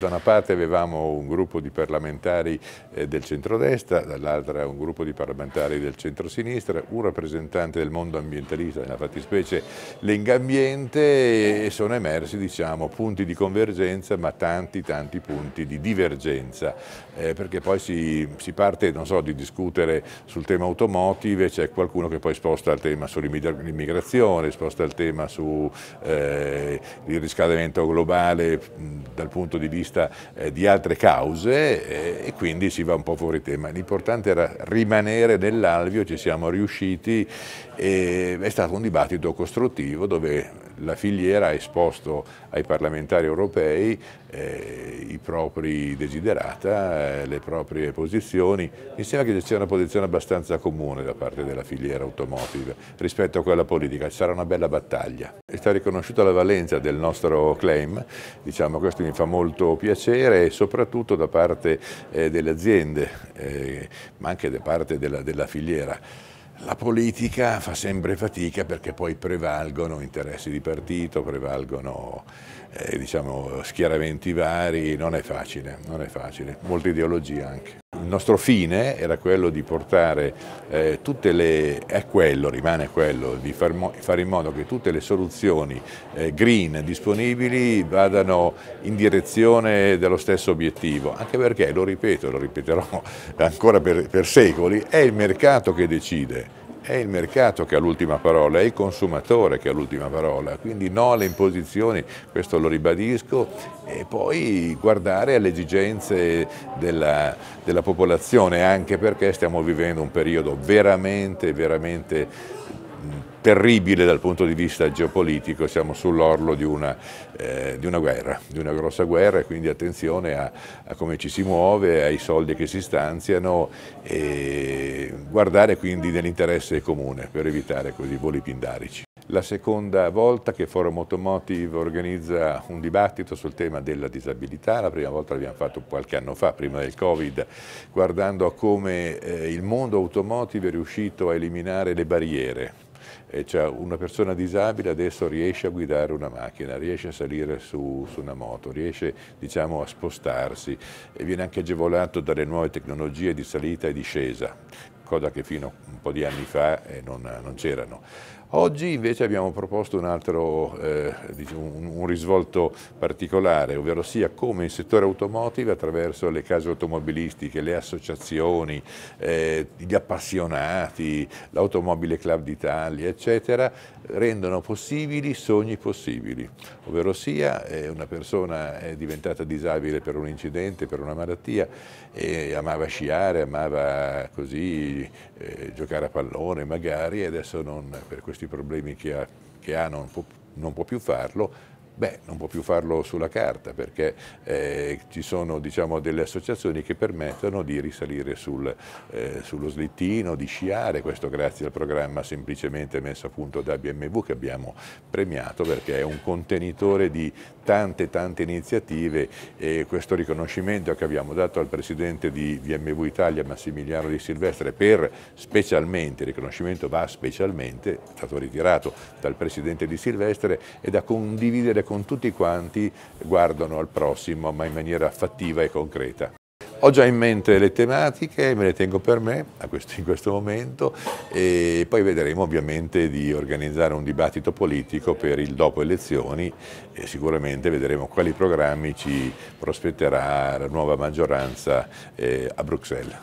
Da una parte avevamo un gruppo di parlamentari eh, del centrodestra, dall'altra un gruppo di parlamentari del centrosinistra, un rappresentante del mondo ambientalista, nella fattispecie l'Engambiente e sono emersi diciamo, punti di convergenza ma tanti tanti punti di divergenza eh, perché poi si, si parte so, di discutere sul tema automotive, c'è qualcuno che poi sposta il tema sull'immigrazione, sposta il tema sul eh, riscaldamento globale mh, dal punto di vista vista eh, di altre cause eh, e quindi si va un po' fuori tema. L'importante era rimanere nell'alveo, ci siamo riusciti e è stato un dibattito costruttivo dove la filiera ha esposto ai parlamentari europei eh, i propri desiderata, eh, le proprie posizioni. Mi sembra che ci sia una posizione abbastanza comune da parte della filiera automotive rispetto a quella politica. sarà una bella battaglia. È stata riconosciuta la valenza del nostro claim, diciamo, questo mi fa molto piacere e soprattutto da parte eh, delle aziende, eh, ma anche da parte della, della filiera. La politica fa sempre fatica perché poi prevalgono interessi di partito, prevalgono eh, diciamo, schieramenti vari, non è facile, non è facile, molta ideologia anche il nostro fine era quello di portare eh, tutte le, è quello, rimane quello, di far, fare in modo che tutte le soluzioni eh, green disponibili vadano in direzione dello stesso obiettivo, anche perché, lo ripeto, lo ripeterò ancora per, per secoli, è il mercato che decide è il mercato che ha l'ultima parola, è il consumatore che ha l'ultima parola, quindi no alle imposizioni, questo lo ribadisco, e poi guardare alle esigenze della, della popolazione, anche perché stiamo vivendo un periodo veramente, veramente terribile dal punto di vista geopolitico, siamo sull'orlo di, eh, di una, guerra, di una grossa guerra e quindi attenzione a, a, come ci si muove, ai soldi che si stanziano e guardare quindi nell'interesse comune per evitare così voli pindarici. La seconda volta che Forum Automotive organizza un dibattito sul tema della disabilità, la prima volta l'abbiamo fatto qualche anno fa, prima del Covid, guardando a come eh, il mondo automotive è riuscito a eliminare le barriere cioè una persona disabile adesso riesce a guidare una macchina, riesce a salire su, su una moto, riesce diciamo, a spostarsi e viene anche agevolato dalle nuove tecnologie di salita e discesa cosa che fino a un po' di anni fa eh, non, non c'erano. Oggi invece abbiamo proposto un altro eh, un, risvolto particolare, ovvero sia come il settore automotive attraverso le case automobilistiche, le associazioni, eh, gli appassionati, l'Automobile Club d'Italia, eccetera, rendono possibili sogni possibili, ovvero sia eh, una persona è diventata disabile per un incidente, per una malattia, e amava sciare, amava così eh, giocare a pallone magari e adesso non, per questi problemi che ha, che ha non, può, non può più farlo, Beh, non può più farlo sulla carta perché eh, ci sono diciamo, delle associazioni che permettono di risalire sul, eh, sullo slittino, di sciare, questo grazie al programma semplicemente messo a punto da BMW che abbiamo premiato perché è un contenitore di tante tante iniziative e questo riconoscimento che abbiamo dato al presidente di BMW Italia Massimiliano Di Silvestre per specialmente, il riconoscimento va specialmente, è stato ritirato dal presidente Di Silvestre, è da condividere con tutti quanti guardano al prossimo, ma in maniera fattiva e concreta. Ho già in mente le tematiche, me le tengo per me questo, in questo momento e poi vedremo ovviamente di organizzare un dibattito politico per il dopo elezioni e sicuramente vedremo quali programmi ci prospetterà la nuova maggioranza eh, a Bruxelles.